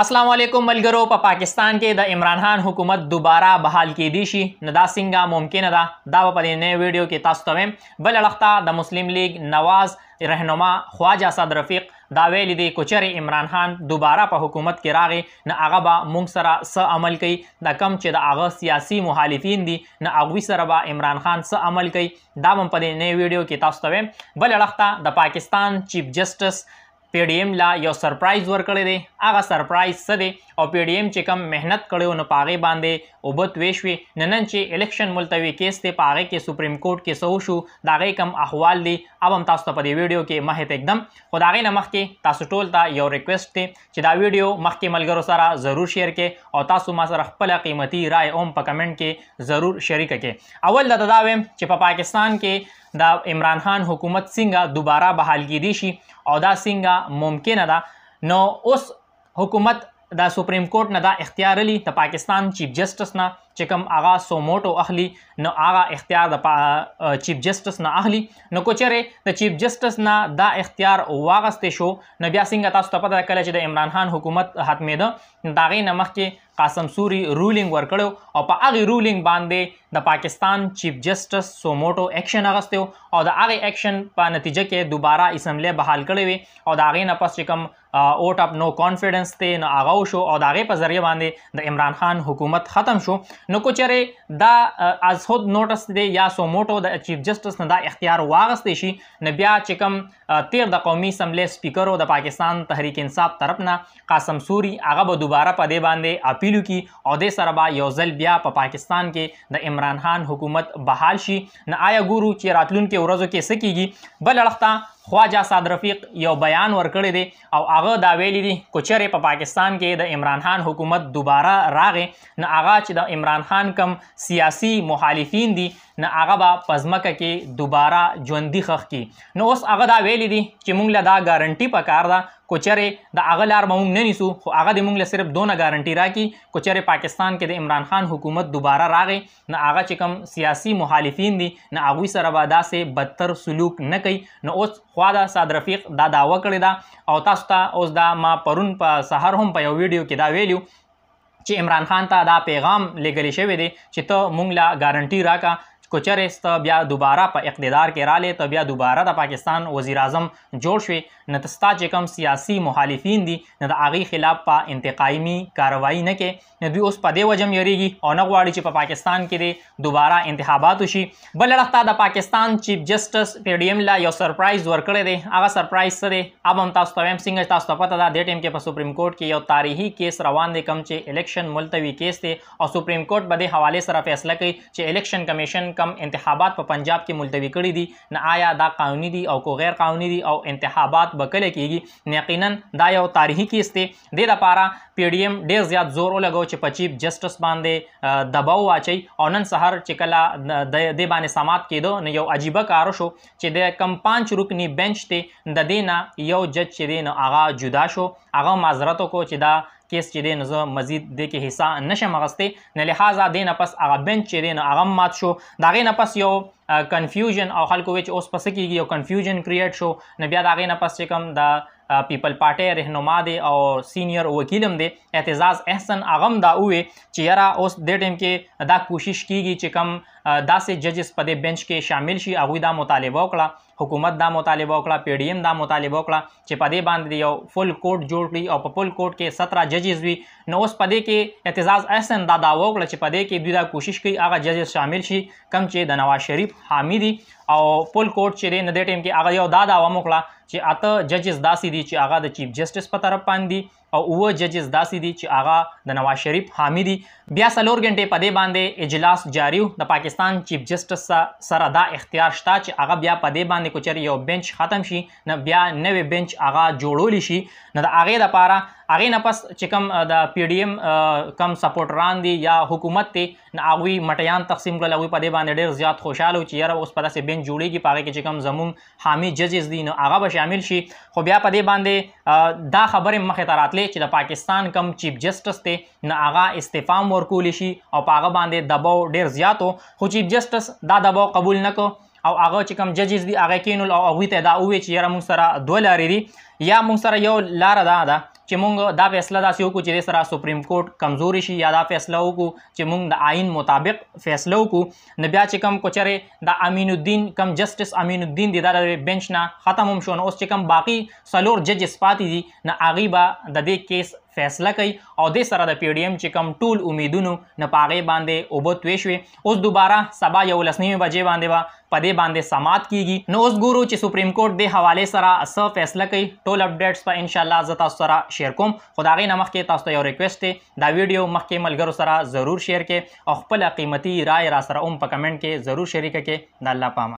असलम मलगरो په پاکستان کې د عمران خان حکومت دوباره بحال کېدی شي نه دا څنګه ممکنه ده دا به په دې نوې ویډیو کې تاسو ته وایم بل اړخ د مسلم لیگ نواز رهنما خواجه اسد رفیق دا ویلي دی کوچر عمران خان دوباره په حکومت کې راغی نه هغه به موږ سره څه عمل کوي دا کم چې د هغه سیاسي مخالفین دي نه هغوی سره به عمران خان څه عمل کوي دا به هم په دې نوې ویډیو کې تاسو ته وایم بل اړخ د پاکستان چیف جسټس پی ډی ایم لا یو سرپرایز ورکړی دی هغه سرپرایز څه دی او پی ډی ایم چې کم مهنت کړی نو په هغې باندې اوبه توی شوې ننن چې الیکشن ملتوي کیس دی په هغې کې سپریم کورټ کې څه وشو د هغې کم احوال دی اب هم تاسو ته په دې ویډیو کې مخې ته ږدم خو د هغې نه مخکې تاسو ټول ته یو ریکویسټ دی چې دا ویډیو مخکې ملګرو سره ضرور شیر کې او تاسو ما سره خپله قیمتي رائے هم په کمنټ کې ضرور شریکه کې اول دا دا ویم چې په پا پاکستان کې دا عمران خان حکومت څنګه دوباره بحال کیدی شي او دا څنګه ممکنه ده نو اوس حکومت دا سپریم کورټ نه دا اختیار لري د پاکستان چیف جسټس نه چې کوم اغا سوموټو اخلي نو اغا اختیار د چیف جسټس نه اخلي نو کوچره د چیف جسټس نه دا اختیار واغستې شو نو بیا څنګه تاسو ته پته کړل چې د عمران خان حکومت حتمېده دا غي نمخ کې قاسم سوري رولینګ ورکړو او په هغه رولینګ باندې د پاکستان چیف جسټس سوموټو اکشن اغستو او د هغه اکشن په نتیجه کې دوباره اسمبلی بحال کړي وي او د هغه نه پس کوم اوټ اپ نو کانفیډنس ته نه هغه شو او د هغه په ذریعہ باندې د عمران خان حکومت ختم شو نو کو چیرې دا ازهد نوټس دی یا سو موټو د چیف جسټس نه دا اختیار واغستې شي نه بیا چې کوم تیر د قومي سملې سپیکرو د پاکستان تحریک انصاف طرف نه قاسم سوري هغه به دوباره په دې باندې اپیل کی او د سره به یو ځل بیا په پا پاکستان کې د عمران خان حکومت بحال شي نه آیا ګورو چې راتلونکو ورځو کې سکیږي بل اړخته خواجه صاد رفیق یو بیان ورکړی دی او هغه دا ویلی دی کوچره په پا پاکستان کې د عمران خان حکومت دوباره راغې نه هغه چې د عمران خان کم سیاسي مخالفین دي نه هغه به پزمکه کې دوباره ژوندۍ خخ کی نو اوس هغه دا ویلی دی چې مونږ له دا ګارانټي پکار ده کوچره د هغه لار مونږ نه نیسو خو هغه د مونږ له صرف دونه ګارانټي راکړي کوچره پاکستان کې د عمران خان حکومت دوباره راغی نه هغه چې کوم سیاسي مخالفین دي نه هغوی سره به داسې بدتر سلوک نه کوي نو اوس خوا د صاد رفیق دا دعوه کړې ده او تاسو ته اوس دا ما پرون په سهار هم په یو ویډیو کې دا ویلیو چې عمران خان ته دا پیغام لګلی شوی دی چې ته مونږ لا ګارانټي راکا کو چرې ست بیا دوباره په اقتدار کې رالې ته بیا دوباره د پاکستان وزیر اعظم جوړ شوې نه تستا چې کوم سیاسي مخالفین دي نه د هغې خلاف په انتقامي کاروایی نه کې نه دوی اوس په دې وجه هم یریږي او نه غواړي چې په پاکستان کې دی دوباره انتخابات وشي بل اړخ ته د پاکستان چیف جسټس پی ډي ایم لا یو سرپرایز ورکړی دی هغه سرپرایز څه دی اب هم تاسو ته وایم څنګه تاسو ته پته ده دې ټیم کې په سپریم کورټ کې یو تاریخي کیس روان دی کوم چې الیکشن ملتوي کیس دی او سپریم کورټ به د حواله سره فیصله کوي چې الیکشن کمیشن کم انتخابات په پنجاب کې ملتوي کړي دي نه آیا دا قانوني دي او کو غیر قانوني دي او انتخابات به کله کېږي یقینا دا یو تاریخي کیس دی دې لپاره پی ډی ایم ډېر زیات زور ولګو چې په چیف جسټس باندې دباو واچي او نن سهار چې کله د دې باندې سماعت کېدو نو یو عجیبه کار شو چې د کم پنځ رکنی بنچ ته د دینه یو جج چې دینه هغه جدا شو هغه معذرت کو چې دا کیس چې دی نو زه مزید دې کې حصہ نشم اغستې نه لحاظه دې نه پس هغه بنچ چې دی نو هغه مات شو د هغې نه پس یو کنفیوژن او خلکو وچ اوس پس کېږي یو کنفیوژن کریټ شو نو بیا د هغې نه پس چې کوم د پیپل پارټۍ رهنما دی او سینیئر وکیل هم دی اعتزاز احسن هغه هم دا ووې چې یاره اوس دې ټایم کې دا کوشش کېږي چې کوم داسې ججز په دې بنچ کې شامل شي هغوی دا مطالبه وکړه حکومت دا مطالبه وکړه پی ډی ایم دا مطالبه وکړه چې په دې باندې یو فل کورټ جوړ کړي او په فل کورټ کې 17 ججز وي نو اوس په دې کې اعتزاز احسن دا داوا وکړه چې په دې کې دوی دا کوشش کوي هغه ججز شامل شي کم چې د نواز شریف حامی دي او فل کورټ چې دی نه دې ټیم کې هغه یو دا داوا وکړه چې اته ججز داسې دي چې هغه د چیف جسټس په طرف باندې او اوه ججز داسې دي چې هغه د نواز شریف حامی دي بیا څلور غنټې په دې باندې اجلاس جاریو د پاکستان افغانستان چیف جسټس سره دا اختیار شته چې هغه بیا په دې باندې کوچر یو بنچ ختم شي نه بیا نوې بنچ هغه جوړول شي نه د هغه لپاره هغه نه پس چې کوم د پی ډی ایم کم سپورټران دي یا حکومت دی نه هغه مټیان تقسیم کول هغه په دې باندې ډیر زیات خوشاله چې یاره اوس په داسې بنچ جوړیږي پاره کې چې کوم زمون حامی ججز دي نو هغه به شامل شي خو بیا په دې باندې دا خبره مخه تراتلې چې د پاکستان کم چیف جسټس ته نه هغه استفام ورکول شي او په هغه باندې دباو ډیر زیاتو خو خو چیف جسټس دا دباو قبول نکو او هغه چې کوم ججز دي هغه کینول او هغه ته دا وی چې یاره موږ سره دوه لارې دي یا موږ سره یو لار ده دا چې موږ دا فیصله داسې وکړو چې د سره سپریم کورټ کمزوري شي یا دا فیصله وکړو چې موږ د آئین مطابق فیصله وکړو نو بیا چې کوم کوچره د امین الدین کم جسټس امین الدین دی دا د بنچ نه ختم هم شو نو اوس چې کوم باقي څلور ججز پاتې دي نو هغه به د دې کیس فیصله کوي او د سره د پی ډی ایم چې کم ټول امیدونو نه پاغې باندې اوبتوي شوې اوس دوباره سبا یو لسنیو بجې باندې به با په دې باندې سماعت کیږي نو اوس ګورو چې سپریم کورټ د حواله سره څه فیصله کوي ټول اپډیټس په ان شاء الله زه تاسو سره شیر کوم خدای نه مخکې تاسو ته یو ریکوست دی دا ویډیو مخکې ملګرو سره ضرور شیر کړئ او خپل قیمتي رائے را سره هم په کمنټ کې ضرور شریک کړئ د الله پامه